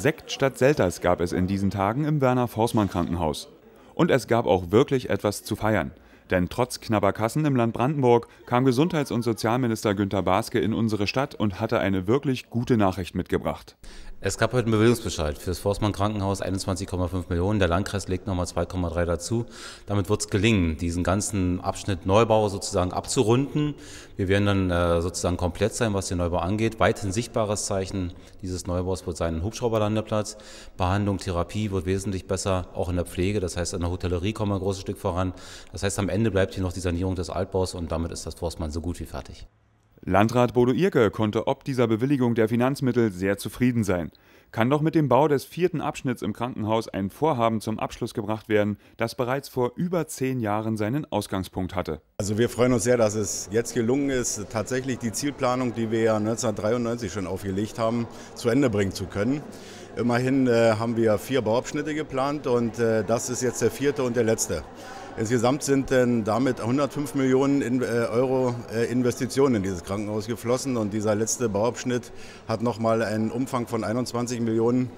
Sekt statt Selters gab es in diesen Tagen im Werner Forßmann Krankenhaus. Und es gab auch wirklich etwas zu feiern. Denn trotz knapper Kassen im Land Brandenburg kam Gesundheits- und Sozialminister Günter Baske in unsere Stadt und hatte eine wirklich gute Nachricht mitgebracht. Es gab heute einen Bewilligungsbescheid für das Forstmann Krankenhaus 21,5 Millionen. Der Landkreis legt nochmal 2,3 dazu. Damit wird es gelingen, diesen ganzen Abschnitt Neubau sozusagen abzurunden. Wir werden dann äh, sozusagen komplett sein, was den Neubau angeht. Weithin sichtbares Zeichen dieses Neubaus wird sein ein Hubschrauberlandeplatz. Behandlung, Therapie wird wesentlich besser, auch in der Pflege. Das heißt, in der Hotellerie kommen wir ein großes Stück voran. Das heißt, am Ende bleibt hier noch die Sanierung des Altbaus und damit ist das Forstmann so gut wie fertig. Landrat Bodo Irke konnte ob dieser Bewilligung der Finanzmittel sehr zufrieden sein. Kann doch mit dem Bau des vierten Abschnitts im Krankenhaus ein Vorhaben zum Abschluss gebracht werden, das bereits vor über zehn Jahren seinen Ausgangspunkt hatte. Also wir freuen uns sehr, dass es jetzt gelungen ist, tatsächlich die Zielplanung, die wir ja 1993 schon aufgelegt haben, zu Ende bringen zu können. Immerhin äh, haben wir vier Bauabschnitte geplant und äh, das ist jetzt der vierte und der letzte. Insgesamt sind denn damit 105 Millionen äh, Euro äh, Investitionen in dieses Krankenhaus geflossen und dieser letzte Bauabschnitt hat nochmal einen Umfang von 21 Millionen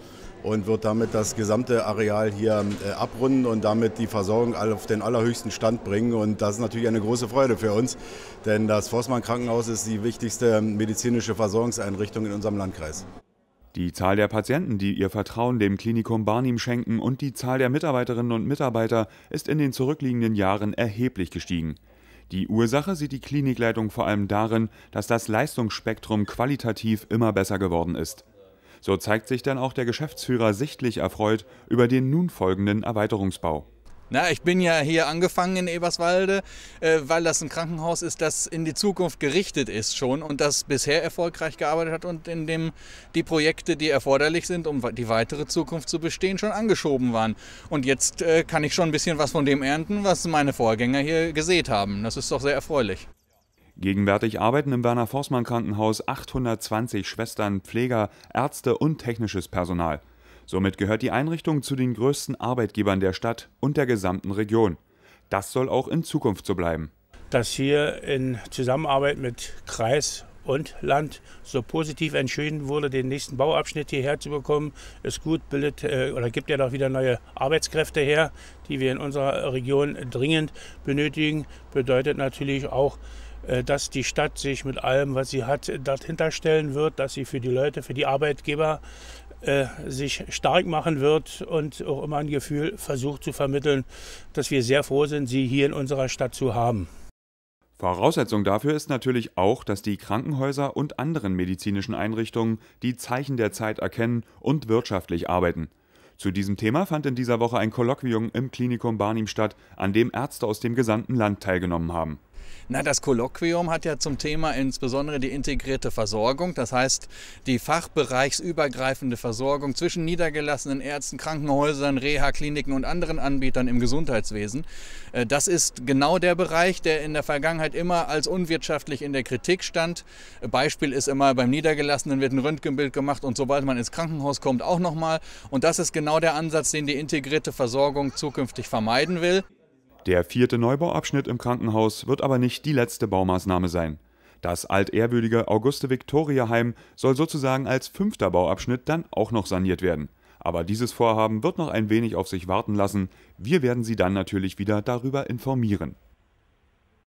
und wird damit das gesamte Areal hier äh, abrunden und damit die Versorgung auf den allerhöchsten Stand bringen. Und das ist natürlich eine große Freude für uns, denn das Forstmann Krankenhaus ist die wichtigste ähm, medizinische Versorgungseinrichtung in unserem Landkreis. Die Zahl der Patienten, die ihr Vertrauen dem Klinikum Barnim schenken und die Zahl der Mitarbeiterinnen und Mitarbeiter ist in den zurückliegenden Jahren erheblich gestiegen. Die Ursache sieht die Klinikleitung vor allem darin, dass das Leistungsspektrum qualitativ immer besser geworden ist. So zeigt sich dann auch der Geschäftsführer sichtlich erfreut über den nun folgenden Erweiterungsbau. Na, ich bin ja hier angefangen in Eberswalde, äh, weil das ein Krankenhaus ist, das in die Zukunft gerichtet ist schon und das bisher erfolgreich gearbeitet hat und in dem die Projekte, die erforderlich sind, um die weitere Zukunft zu bestehen, schon angeschoben waren. Und jetzt äh, kann ich schon ein bisschen was von dem ernten, was meine Vorgänger hier gesät haben. Das ist doch sehr erfreulich. Gegenwärtig arbeiten im Werner Forßmann Krankenhaus 820 Schwestern, Pfleger, Ärzte und technisches Personal. Somit gehört die Einrichtung zu den größten Arbeitgebern der Stadt und der gesamten Region. Das soll auch in Zukunft so bleiben. Dass hier in Zusammenarbeit mit Kreis und Land so positiv entschieden wurde, den nächsten Bauabschnitt hierher zu bekommen, ist gut, bildet äh, oder gibt ja doch wieder neue Arbeitskräfte her, die wir in unserer Region dringend benötigen. Bedeutet natürlich auch, äh, dass die Stadt sich mit allem, was sie hat, dahinter stellen wird, dass sie für die Leute, für die Arbeitgeber äh, sich stark machen wird und auch immer ein Gefühl versucht zu vermitteln, dass wir sehr froh sind, sie hier in unserer Stadt zu haben. Voraussetzung dafür ist natürlich auch, dass die Krankenhäuser und anderen medizinischen Einrichtungen die Zeichen der Zeit erkennen und wirtschaftlich arbeiten. Zu diesem Thema fand in dieser Woche ein Kolloquium im Klinikum Barnim statt, an dem Ärzte aus dem gesamten Land teilgenommen haben. Na, das Kolloquium hat ja zum Thema insbesondere die integrierte Versorgung, das heißt die fachbereichsübergreifende Versorgung zwischen niedergelassenen Ärzten, Krankenhäusern, Reha-Kliniken und anderen Anbietern im Gesundheitswesen. Äh, das ist genau der Bereich, der in der Vergangenheit immer als unwirtschaftlich in der Kritik stand. Beispiel ist immer beim Niedergelassenen wird ein Röntgenbild gemacht und sobald man ins Krankenhaus kommt auch nochmal. Und das ist genau der Ansatz, den die integrierte Versorgung zukünftig vermeiden will. Der vierte Neubauabschnitt im Krankenhaus wird aber nicht die letzte Baumaßnahme sein. Das altehrwürdige Auguste-Viktoria-Heim soll sozusagen als fünfter Bauabschnitt dann auch noch saniert werden. Aber dieses Vorhaben wird noch ein wenig auf sich warten lassen. Wir werden Sie dann natürlich wieder darüber informieren.